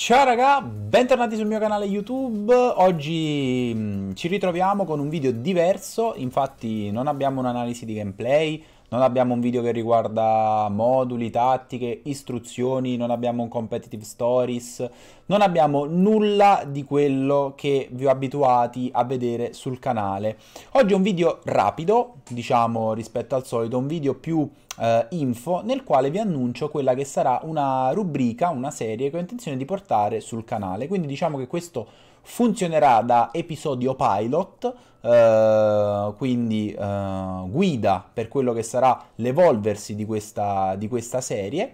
Ciao raga, bentornati sul mio canale YouTube, oggi mm, ci ritroviamo con un video diverso, infatti non abbiamo un'analisi di gameplay, non abbiamo un video che riguarda moduli, tattiche, istruzioni, non abbiamo un competitive stories, non abbiamo nulla di quello che vi ho abituati a vedere sul canale. Oggi è un video rapido, diciamo rispetto al solito, un video più eh, info nel quale vi annuncio quella che sarà una rubrica, una serie che ho intenzione di portare sul canale, quindi diciamo che questo funzionerà da episodio pilot, eh, quindi eh, guida per quello che sarà l'evolversi di questa, di questa serie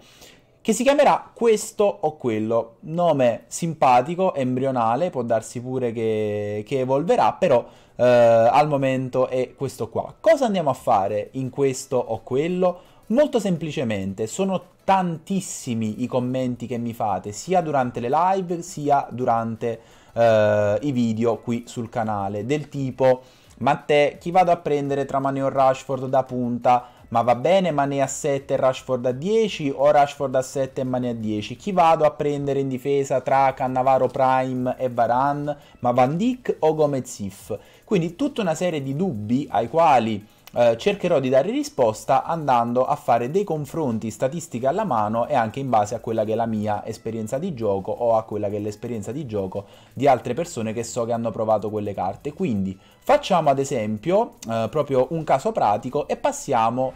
che si chiamerà questo o quello. Nome simpatico, embrionale, può darsi pure che, che evolverà, però eh, al momento è questo qua. Cosa andiamo a fare in questo o quello? Molto semplicemente, sono tantissimi i commenti che mi fate, sia durante le live, sia durante eh, i video qui sul canale, del tipo ma te chi vado a prendere tra Mané o Rashford da punta? Ma va bene Mané a 7 e Rashford a 10 o Rashford a 7 e Mané a 10? Chi vado a prendere in difesa tra Cannavaro Prime e Varan? Ma Van Dijk o Gomez If? Quindi tutta una serie di dubbi ai quali eh, cercherò di dare risposta andando a fare dei confronti statistiche alla mano e anche in base a quella che è la mia esperienza di gioco o a quella che è l'esperienza di gioco di altre persone che so che hanno provato quelle carte. Quindi facciamo ad esempio eh, proprio un caso pratico e passiamo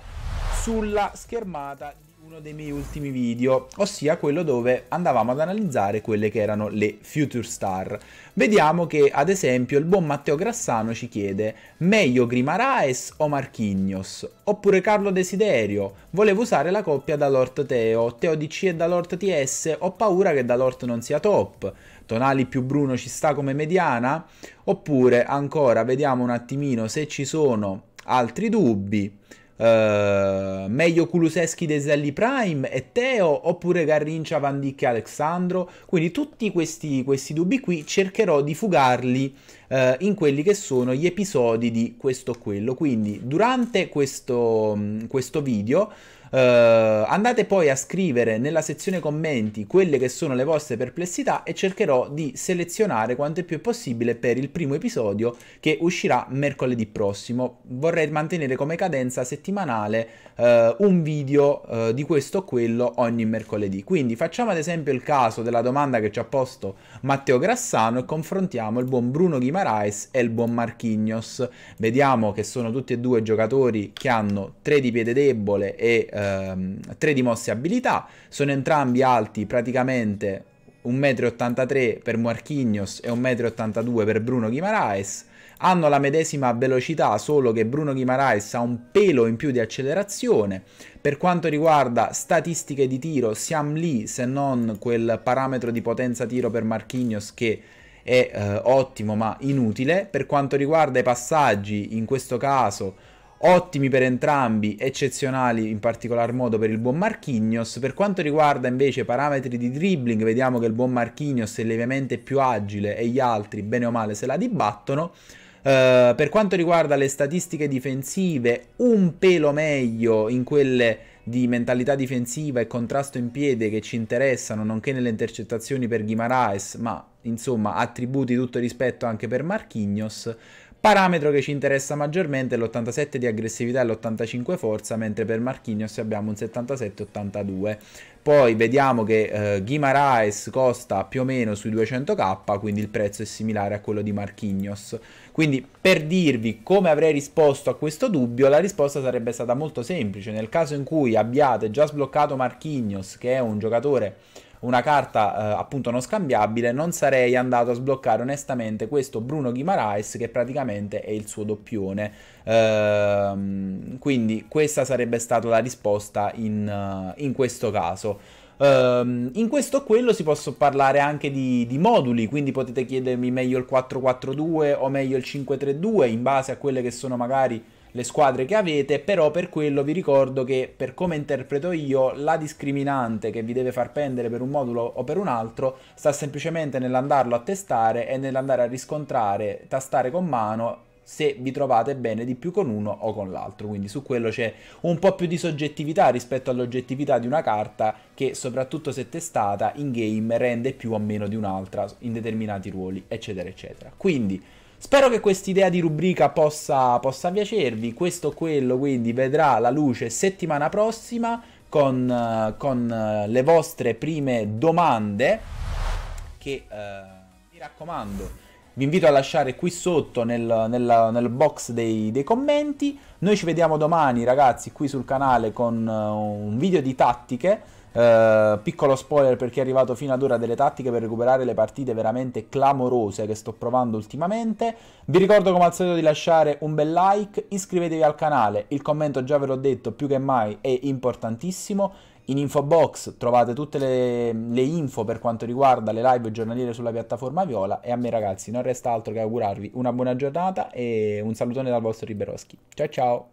sulla schermata uno dei miei ultimi video, ossia quello dove andavamo ad analizzare quelle che erano le future star. Vediamo che ad esempio il buon Matteo Grassano ci chiede meglio Grimaraes o Marchignos, oppure Carlo Desiderio, volevo usare la coppia da Lord Teo, Teo DC e da Lord TS, ho paura che da Lord non sia top, Tonali più Bruno ci sta come mediana, oppure ancora vediamo un attimino se ci sono altri dubbi. Eh, meglio Kuluseschi Deselli Prime e Teo oppure Garrincia, Van Dijk e Alexandro quindi tutti questi, questi dubbi qui cercherò di fugarli eh, in quelli che sono gli episodi di questo o quello. Quindi durante questo, mm, questo video Uh, andate poi a scrivere nella sezione commenti quelle che sono le vostre perplessità e cercherò di selezionare quanto è più possibile per il primo episodio che uscirà mercoledì prossimo. Vorrei mantenere come cadenza settimanale uh, un video uh, di questo o quello ogni mercoledì. Quindi facciamo ad esempio il caso della domanda che ci ha posto Matteo Grassano e confrontiamo il buon Bruno Ghimarães Rice e il buon Marquinhos. Vediamo che sono tutti e due giocatori che hanno 3 di piede debole e ehm, di mosse abilità, sono entrambi alti praticamente 1,83 m per Marquinhos e 1,82 m per Bruno Guimaraes. Hanno la medesima velocità, solo che Bruno Guimaraes ha un pelo in più di accelerazione. Per quanto riguarda statistiche di tiro, siamo lì se non quel parametro di potenza tiro per Marquinhos che è eh, ottimo ma inutile. Per quanto riguarda i passaggi, in questo caso ottimi per entrambi, eccezionali in particolar modo per il buon Marchignos. Per quanto riguarda invece i parametri di dribbling, vediamo che il buon Marchignos è levemente più agile e gli altri bene o male se la dibattono. Uh, per quanto riguarda le statistiche difensive, un pelo meglio in quelle di mentalità difensiva e contrasto in piede che ci interessano, nonché nelle intercettazioni per Guimaraes, ma insomma attributi tutto rispetto anche per Marchignos. Parametro che ci interessa maggiormente è l'87 di aggressività e l'85 forza, mentre per Marquinhos abbiamo un 77-82. Poi vediamo che eh, Guimaraes costa più o meno sui 200k, quindi il prezzo è similare a quello di Marquinhos. Quindi per dirvi come avrei risposto a questo dubbio, la risposta sarebbe stata molto semplice. Nel caso in cui abbiate già sbloccato Marquinhos, che è un giocatore una carta eh, appunto non scambiabile, non sarei andato a sbloccare onestamente questo Bruno Guimaraes che praticamente è il suo doppione. Ehm, quindi questa sarebbe stata la risposta in, eh, in questo caso. Um, in questo o quello si posso parlare anche di, di, moduli, quindi potete chiedermi meglio il 442 o meglio il 532 in base a quelle che sono magari le squadre che avete, però per quello vi ricordo che per come interpreto io la discriminante che vi deve far pendere per un modulo o per un altro sta semplicemente nell'andarlo a testare e nell'andare a riscontrare, tastare con mano se vi trovate bene di più con uno o con l'altro, quindi su quello c'è un po' più di soggettività rispetto all'oggettività di una carta che soprattutto se testata in game rende più o meno di un'altra in determinati ruoli, eccetera eccetera. Quindi Spero che quest'idea di rubrica possa, possa piacervi, questo o quello quindi vedrà la luce settimana prossima con, con eh, le vostre prime domande che eh, mi raccomando vi invito a lasciare qui sotto nel, nel, nel box dei, dei, commenti. Noi ci vediamo domani ragazzi qui sul canale con eh, un video di tattiche. Uh, piccolo spoiler per chi è arrivato fino ad ora delle tattiche per recuperare le partite veramente clamorose che sto provando ultimamente. Vi ricordo come al solito di lasciare un bel like, iscrivetevi al canale, il commento già ve l'ho detto più che mai è importantissimo in info box trovate tutte le, le info per quanto riguarda le live giornaliere sulla piattaforma Viola e a me ragazzi non resta altro che augurarvi una buona giornata e un salutone dal vostro Riberoschi. Ciao ciao!